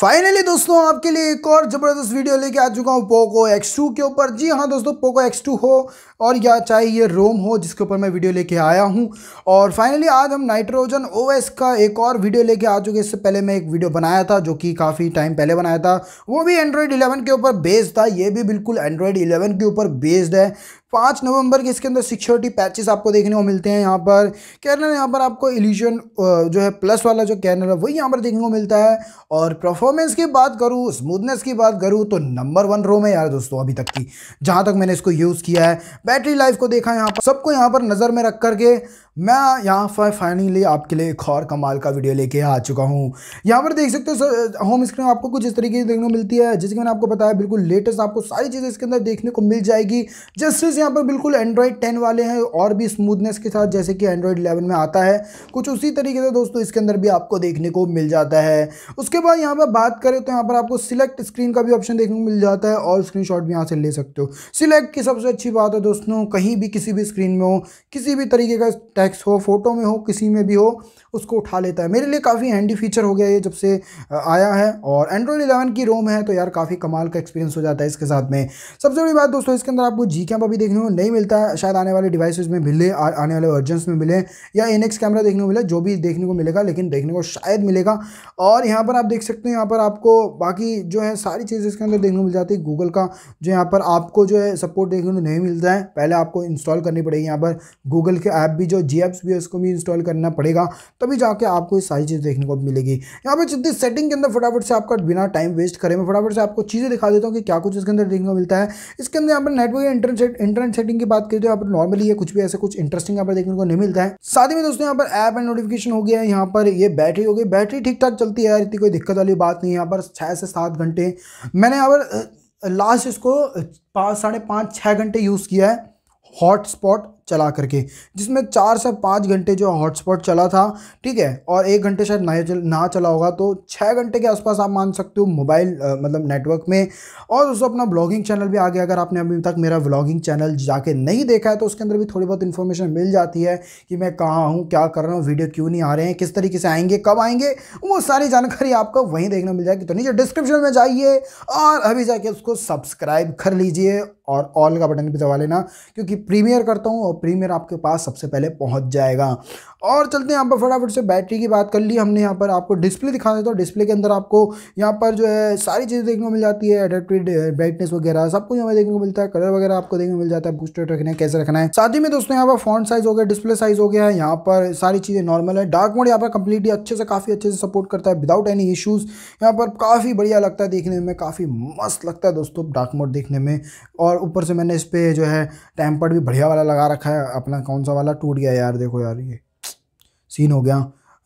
finally दोस्तों आपके लिए एक और ज़बरदस्त वीडियो लेके आ चुका हूँ पोको एक्स टू के ऊपर जी हाँ दोस्तों पोको एक्स टू हो और या चाहे ये रोम हो जिसके ऊपर मैं वीडियो लेके आया हूँ और फाइनली आज हम नाइट्रोजन ओएस का एक और वीडियो लेके आ चुके इससे पहले मैं एक वीडियो बनाया था जो कि काफ़ी टाइम पहले बनाया था वो भी एंड्रॉयड 11 के ऊपर बेस्ड था ये भी बिल्कुल एंड्रॉयड 11 के ऊपर बेस्ड है पाँच नवंबर के इसके अंदर सिक्योरिटी पैचेस आपको देखने को मिलते हैं यहाँ पर कैनल यहाँ पर आपको एल्यूशन जो है प्लस वाला जो कैनल है वही यहाँ पर देखने को मिलता है और परफॉर्मेंस की बात करूँ स्मूथनेस की बात करूँ तो नंबर वन रोम है यार दोस्तों अभी तक की जहाँ तक मैंने इसको यूज़ किया है बैटरी लाइफ को देखा यहाँ पर सबको यहाँ पर नज़र में रख करके मैं यहाँ पर फाइनली आपके लिए एक और कमाल का वीडियो लेके आ चुका हूँ यहाँ पर देख सकते हो सर होम स्क्रीन आपको कुछ इस तरीके से देखने को मिलती है जैसे कि मैंने आपको बताया बिल्कुल लेटेस्ट आपको सारी चीज़ें इसके अंदर देखने को मिल जाएगी जस्टिस यहाँ पर बिल्कुल एंड्रॉयड टेन वाले हैं और भी स्मूथनेस के साथ जैसे कि एंड्रॉयड इलेवन में आता है कुछ उसी तरीके से दोस्तों इसके अंदर भी आपको देखने को मिल जाता है उसके बाद यहाँ पर बात करें तो यहाँ पर आपको सिलेक्ट स्क्रीन का भी ऑप्शन देखने को मिल जाता है और स्क्रीन भी यहाँ से ले सकते हो सिलेक्ट की सबसे अच्छी बात है दोस्तों कहीं भी किसी भी स्क्रीन में हो किसी भी तरीके का टैक्स हो फोटो में हो किसी में भी हो उसको उठा लेता है मेरे लिए काफ़ी हैंडी फीचर हो गया ये जब से आया है और एंड्रॉयड इलेवन की रोम है तो यार काफ़ी कमाल का एक्सपीरियंस हो जाता है इसके साथ में सबसे बड़ी बात दोस्तों इसके अंदर आपको जी कैमरा भी देखने को नहीं मिलता है शायद आने वाले डिवाइसेज में मिले आने वाले वर्जन में मिले या एन कैमरा देखने को मिले जो भी देखने को मिलेगा लेकिन देखने को शायद मिलेगा और यहाँ पर आप देख सकते हो यहाँ पर आपको बाकी जो है सारी चीज़ें इसके अंदर देखने को मिल जाती है गूगल का जो यहाँ पर आपको जो है सपोर्ट देखने को नहीं मिलता है पहले आपको इंस्टॉल करनी पड़ेगी यहाँ पर गूगल के ऐप भी जो जी एप्स भी है उसको भी इंस्टॉल करना पड़ेगा तभी जाके आपको ये सारी चीज़ देखने को मिलेगी यहाँ पर जितनी सेटिंग के अंदर फटाफट से आपका बिना टाइम वेस्ट करें मैं फटाफट से आपको चीज़ें दिखा देता हूँ कि क्या कुछ इसके अंदर देखने को मिलता है इसके अंदर यहाँ पर नेटवर्क इंटरनेट इंटरनेट सेटिंग की बात करें तो यहाँ पर नॉर्मली ये कुछ भी ऐसे कुछ इंटरेस्टिंग यहाँ पर देखने को नहीं मिलता है साथ ही में दोस्तों यहाँ पर ऐप एंड नोटिफिकेशन हो गया है यहाँ पर ये बैटरी हो गई बैटरी ठीक ठाक चलती है यार इतनी कोई दिक्कत वाली बात नहीं यहाँ पर छः से सात घंटे मैंने यहाँ पर लास्ट इसको पाँच साढ़े पाँच छः घंटे यूज़ किया है हॉटस्पॉट चला करके जिसमें चार से पाँच घंटे जो हॉटस्पॉट चला था ठीक है और एक घंटे शायद ना चल ना चला होगा तो छः घंटे के आसपास आप मान सकते हो मोबाइल मतलब नेटवर्क में और उसको अपना ब्लॉगिंग चैनल भी आ गया अगर आपने अभी तक मेरा ब्लॉगिंग चैनल जाके नहीं देखा है तो उसके अंदर भी थोड़ी बहुत इन्फॉर्मेशन मिल जाती है कि मैं कहाँ हूँ क्या कर रहा हूँ वीडियो क्यों नहीं आ रहे हैं किस तरीके से आएंगे कब आएंगे वो सारी जानकारी आपको वहीं देखने मिल जाएगी तो नीचे डिस्क्रिप्शन में जाइए और अभी जाके उसको सब्सक्राइब कर लीजिए और ऑल का बटन भी दबा लेना क्योंकि प्रीमियर करता हूँ प्रीमियर आपके पास सबसे पहले पहुंच जाएगा और चलते हैं यहाँ पर फटाफट से बैटरी की बात कर ली हमने यहाँ पर आपको डिस्प्ले दिखा देता हूँ डिस्प्ले के अंदर आपको यहाँ पर जो है सारी चीज़ें देखने को मिल जाती है एडेप्टेड ब्राइटनेस eh, वगैरह सब कुछ हमें देखने को मिलता है कलर वगैरह आपको देखने को मिल जाता है बूस्टर रखने है कैसे रखना है साथ ही में दोस्तों यहाँ पर फॉन्ट साइज हो गया डिस्प्ले साइज हो गया है यहाँ पर सारी चीज़ें नॉर्मल है डार्क मोड यहाँ पर कंप्लीटली अच्छे से काफ़ी अच्छे से सपोर्ट करता है विदाउट एनी इशूज़ यहाँ पर काफ़ी बढ़िया लगता है देखने में काफ़ी मस्त लगता है दोस्तों डार्क मोड देखने में और ऊपर से मैंने इस पर जो है टेम्पर्ड भी बढ़िया वाला लगा रखा है अपना कौन सा वाला टूट गया यार देखो यार ये सीन हो गया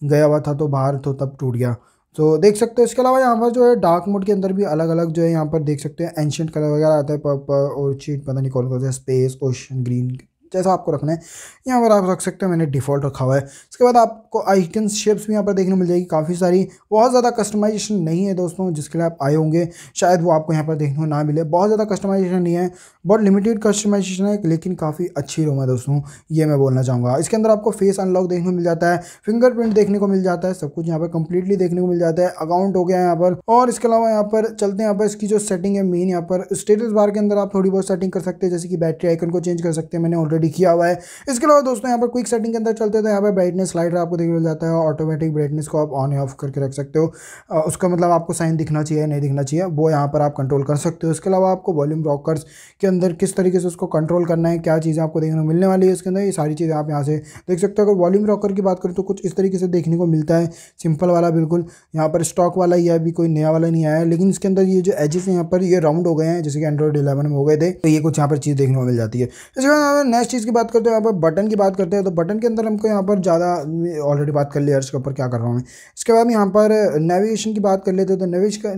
गया हुआ था तो बाहर तो तब टूट गया तो देख सकते हो इसके अलावा यहाँ पर जो है डार्क मोड के अंदर भी अलग अलग जो है यहाँ पर देख सकते हैं एंशियट कलर वगैरह आता है पर्पल और चीट पता नहीं कौन कौन सा स्पेस ओशन ग्रीन जैसा आपको रखना है यहाँ पर आप रख सकते हो मैंने डिफ़ॉल्ट रखा हुआ है इसके बाद आपको आइकन शेप्स भी यहाँ पर देखने को मिल जाएगी काफ़ी सारी बहुत ज़्यादा कस्टमाइजेशन नहीं है दोस्तों जिसके लिए आप आए होंगे शायद वो आपको यहाँ पर देखने को ना मिले बहुत ज़्यादा कस्टमाइजेशन नहीं है बहुत लिमिटेड कस्टमाइजेशन है लेकिन काफ़ी अच्छी रोम है दोस्तों ये मैं बोलना चाहूँगा इसके अंदर आपको फेस अनलॉक देखने को मिल जाता है फिंगरप्रिंट देखने को मिल जाता है सब कुछ यहाँ पर कंप्लीटली देखने को मिल जाता है अकाउंट हो गया यहाँ पर और इसके अलावा यहाँ पर चलते हैं यहाँ पर इसकी जो सेटिंग है मेन यहाँ पर स्टेटस बार के अंदर आप थोड़ी बहुत सेटिंग कर सकते हैं जैसे कि बैटरी आइकन को चेंज कर सकते हैं मैंने ऑलरेडी किया हुआ है इसके अलावा दोस्तों यहाँ पर क्विक सेटिंग के अंदर चलते हैं तो यहाँ पर ब्राइटनेस स्लाइडर आपको देखने मिल जाता है ऑटोमेटिक ब्राइटनेस को आप ऑन या ऑफ करके रख सकते हो उसका मतलब आपको साइन दिखना चाहिए नहीं दिखना चाहिए वो यहाँ पर आप कंट्रोल कर सकते हो इसके अलावा आपको वॉल्यूम रॉकर्स के अंदर किस तरीके से उसको कंट्रोल करना है क्या चीज़ें आपको देखने को मिलने वाली है इसके अंदर ये सारी चीज़ें आप यहाँ से देख सकते हो अगर वॉल्यूम रॉकर की बात करें तो कुछ इस तरीके से देखने को मिलता है सिंपल वाला बिल्कुल यहाँ पर स्टॉक वाला यह अभी कोई नया वाला नहीं आया है लेकिन इसके अंदर ये जो एजेस हैं यहाँ पर ये राउंड हो गए हैं जैसे कि एंड्रॉइड इलेवन में हो गए थे तो ये कुछ यहाँ पर चीज़ देखने को मिल जाती है इसके बाद नेक्स्ट नेक्स्ट चीज़ की बात करते हैं यहाँ पर बटन की बात करते हैं तो बटन के अंदर हमको यहाँ पर ज़्यादा ऑलरेडी बात कर लेयर्स के ऊपर क्या कर रहा हूँ मैं इसके बाद यहाँ पर नेविगेशन की बात कर लेते हैं तो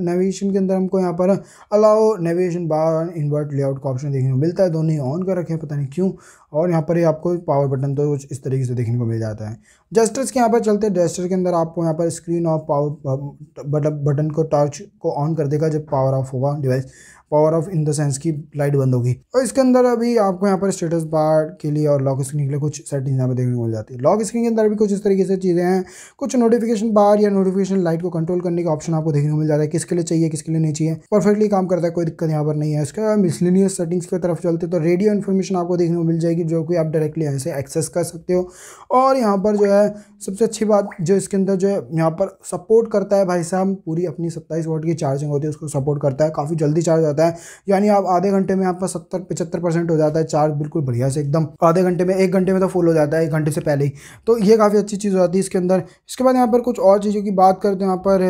नेविगेशन के अंदर हमको यहाँ पर allow navigation bar invert layout का ऑप्शन देखने को मिलता है दोनों ही ऑन कर रखे हैं पता नहीं क्यों और यहाँ पर ही आपको पावर बटन तो कुछ इस तरीके से देखने को मिल जाता है जस्टर्स के यहाँ पर चलते हैं जस्टर के अंदर आपको यहाँ पर स्क्रीन ऑफ पावर बटन को टॉर्च को ऑन कर देगा जब पावर ऑफ होगा device power off in the sense की लाइट बंद होगी और इसके अंदर अभी आपको यहाँ पर स्टेटस बार के लिए और लॉक स्क्रीन के लिए कुछ सेटिंग यहाँ पर देखने को मिल जाती है लॉक स्क्रीन के अंदर भी कुछ इस तरीके से चीज़ें हैं कुछ नोटिफिकेशन बार या नोटिफिकेशन लाइट को कंट्रोल करने का ऑप्शन आपको देखने को मिल जाता है किसके लिए चाहिए किसके लिए नहीं चाहिए परफेक्टली काम करता है कोई दिक्कत यहाँ पर नहीं है इसका मिसलिनियस सेटिंग्स की तरफ चलते तो रेडियो इन्फॉर्मेशन आपको देखने को मिल जाएगी कि जो कि आप डायरेक्टली यहाँ से एक्सेस कर सकते हो और यहाँ पर जो है सबसे अच्छी बात जो इसके अंदर जो है यहाँ पर सपोर्ट करता है भाई साहब पूरी अपनी सत्ताईस वोट की चार्जिंग होती है उसको सपोर्ट करता है काफ़ी जल्दी चार्ज होता है यानी आप आधे घंटे में आपका सत्तर पचहत्तर परसेंट हो जाता है चार्ज बिल्कुल बढ़िया से एकदम आधे घंटे में एक घंटे में तो फुल हो जाता है एक घंटे से पहले ही तो ये काफ़ी अच्छी चीज़ हो जाती है इसके अंदर इसके बाद यहाँ पर कुछ और चीज़ों की बात करते हैं यहाँ पर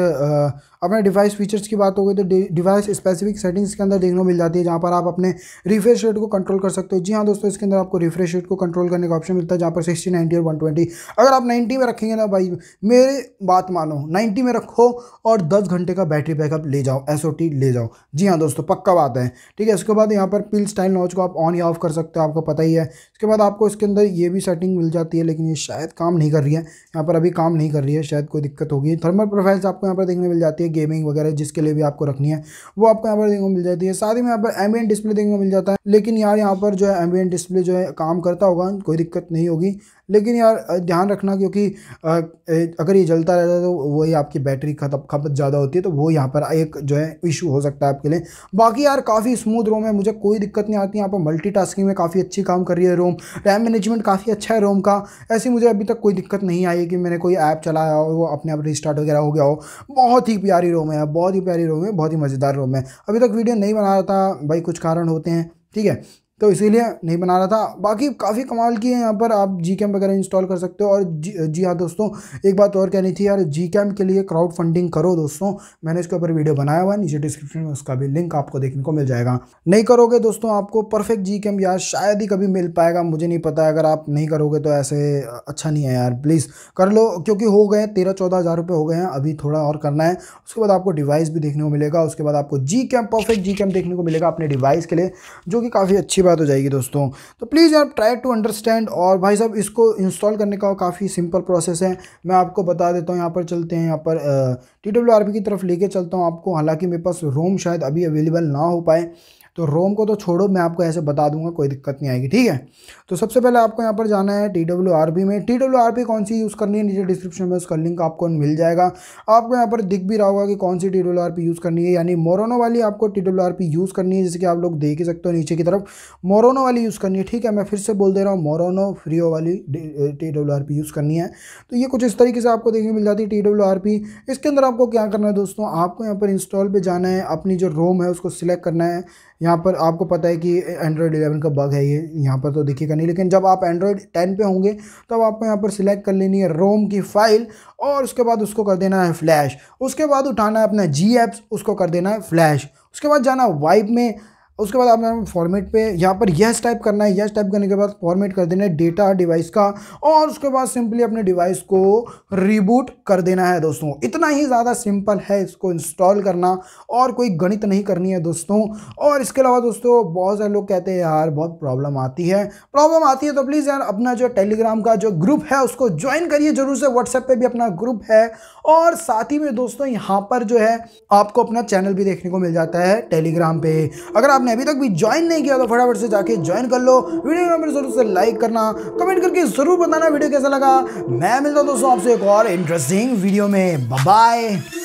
अपने डिवाइस फीचर्स की बात हो गई तो डिवाइस स्पेसिफिक सेटिंग्स के अंदर देखने को मिल जाती है जहाँ पर आप अपने रिफ्रेश रेट को कंट्रोल कर सकते हो जी हाँ दोस्तों इसके अंदर आपको रिफ्रेश रेट को कंट्रोल करने का ऑप्शन मिलता है जहाँ पर सिक्सटी नाइन्टी और वन ट्वेंटी अगर आप नाइन्टी में रखेंगे ना भाई मेरे बात मानो नाइन्टी में रखो और दस घंटे का बैटरी बैकअप ले जाओ एस ले जाओ जी हाँ दोस्तों पक्का बात है ठीक है इसके बाद यहाँ पर पिल स्टाइल नॉच को आप ऑन या ऑफ कर सकते हो आपको पता ही है इसके बाद आपको इसके अंदर ये भी सेटिंग मिल जाती है लेकिन ये शायद काम नहीं कर रही है यहाँ पर अभी काम नहीं कर रही है शायद कोई दिक्कत होगी थर्मल प्रोफाइल्स आपको यहाँ पर देखने मिल जाती है है गेमिंग वगैरह जिसके लिए भी आपको रखनी है वो आपको यहाँ पर देखने को मिल जाती है साथ ही में यहाँ पर एम्बियन डिस्प्ले देखने को मिल जाता है लेकिन यार यहाँ पर जो है एम्बियन डिस्प्ले जो है काम करता होगा कोई दिक्कत नहीं होगी लेकिन यार ध्यान रखना क्योंकि अगर ये जलता रहता है तो वही आपकी बैटरी खतप खपत ज़्यादा होती है तो वो यहाँ पर एक जो है इशू हो सकता है आपके लिए बाकी यार काफ़ी स्मूथ रोम है मुझे कोई दिक्कत नहीं आती यहाँ पर मल्टी में काफ़ी अच्छी काम कर रही है रोम रैम मैनेजमेंट काफ़ी अच्छा है रोम का ऐसी मुझे अभी तक कोई दिक्कत नहीं आई कि मैंने कोई ऐप चलाया हो वो अपने आप रिस्टार्ट वगैरह हो गया हो बहुत ही प्यारी रोम है बहुत ही प्यारी रोम है बहुत ही मज़ेदार रोम है अभी तक वीडियो नहीं बना रहा था भाई कुछ कारण होते हैं ठीक है तो इसीलिए नहीं बना रहा था बाकी काफ़ी कमाल की है यहाँ पर आप जी कैम वगैरह इंस्टॉल कर सकते हो और जी जी हाँ दोस्तों एक बात और कहनी थी यार जी कैम के लिए क्राउड फंडिंग करो दोस्तों मैंने इसके ऊपर वीडियो बनाया हुआ है नीचे डिस्क्रिप्शन में उसका भी लिंक आपको देखने को मिल जाएगा नहीं करोगे दोस्तों आपको परफेक्ट जी कैम यार शायद ही कभी मिल पाएगा मुझे नहीं पता अगर आप नहीं करोगे तो ऐसे अच्छा नहीं है यार प्लीज़ कर लो क्योंकि हो गए तेरह चौदह हज़ार रुपये हो गए हैं अभी थोड़ा और करना है उसके बाद आपको डिवाइस भी देखने को मिलेगा उसके बाद आपको G cam perfect G cam देखने को मिलेगा अपने डिवाइस के लिए जो कि काफ़ी अच्छी बात हो जाएगी दोस्तों तो प्लीज़ आप ट्राई टू अंडरस्टैंड और भाई साहब इसको इंस्टॉल करने का काफ़ी सिंपल प्रोसेस है मैं आपको बता देता हूँ यहाँ पर चलते हैं यहाँ पर टी डब्ल्यू की तरफ लेके चलता हूँ आपको हालाँकि मेरे पास रोम शायद अभी अवेलेबल ना हो पाए तो रोम को तो छोड़ो मैं आपको ऐसे बता दूंगा कोई दिक्कत नहीं आएगी ठीक है तो सबसे पहले आपको यहाँ पर जाना है टी डब्ल्यू आर पी में टी डब्ल्यू आर पी कौन सी यूज़ करनी है नीचे डिस्क्रिप्शन में उसका लिंक आपको मिल जाएगा आपको यहाँ पर दिख भी रहा होगा कि कौन सी T W R P use करनी है यानी मोरोनो वाली आपको T W R P use करनी है जैसे कि आप लोग देख ही सकते हो नीचे की तरफ मोरोनो वाली यूज़ करनी है ठीक है मैं फिर से बोल दे रहा हूँ मोरोनो फ्रियो वाली T W R P use करनी है तो ये कुछ इस तरीके से आपको देखने मिल जाती है टी डब्ल्यू आर पी इसके अंदर आपको क्या करना है दोस्तों आपको यहाँ पर इंस्टॉल पर जाना है अपनी जो रोम है उसको सिलेक्ट करना है यहाँ पर आपको पता है कि एंड्रॉयड 11 का बग है ये यहाँ पर तो दिखेगा नहीं लेकिन जब आप एंड्रॉयड 10 पे होंगे तब आपको यहाँ पर सिलेक्ट कर लेनी है रोम की फ़ाइल और उसके बाद उसको कर देना है फ्लैश उसके बाद उठाना है अपना जी एप्स उसको कर देना है फ्लैश उसके बाद जाना वाइप में उसके बाद आपने फॉर्मेट पे यहाँ पर यस टाइप करना है यस टाइप करने के बाद फॉर्मेट कर देना है डेटा डिवाइस का और उसके बाद सिंपली अपने डिवाइस को रिबूट कर देना है दोस्तों इतना ही ज़्यादा सिंपल है इसको इंस्टॉल करना और कोई गणित नहीं करनी है दोस्तों और इसके अलावा दोस्तों बहुत सारे लोग कहते हैं यार बहुत प्रॉब्लम आती है प्रॉब्लम आती है तो प्लीज़ यार अपना जो टेलीग्राम का जो ग्रुप है उसको ज्वाइन करिए जरूर से व्हाट्सएप पर भी अपना ग्रुप है और साथ ही में दोस्तों यहाँ पर जो है आपको अपना चैनल भी देखने को मिल जाता है टेलीग्राम पर अगर आपने आपने अभी तक भी ज्वाइन नहीं किया तो फटाफट से जाके ज्वाइन कर लो वीडियो में जरूर से लाइक करना कमेंट करके जरूर बताना वीडियो कैसा लगा मैं मिलता दोस्तों आपसे एक और इंटरेस्टिंग वीडियो में बाय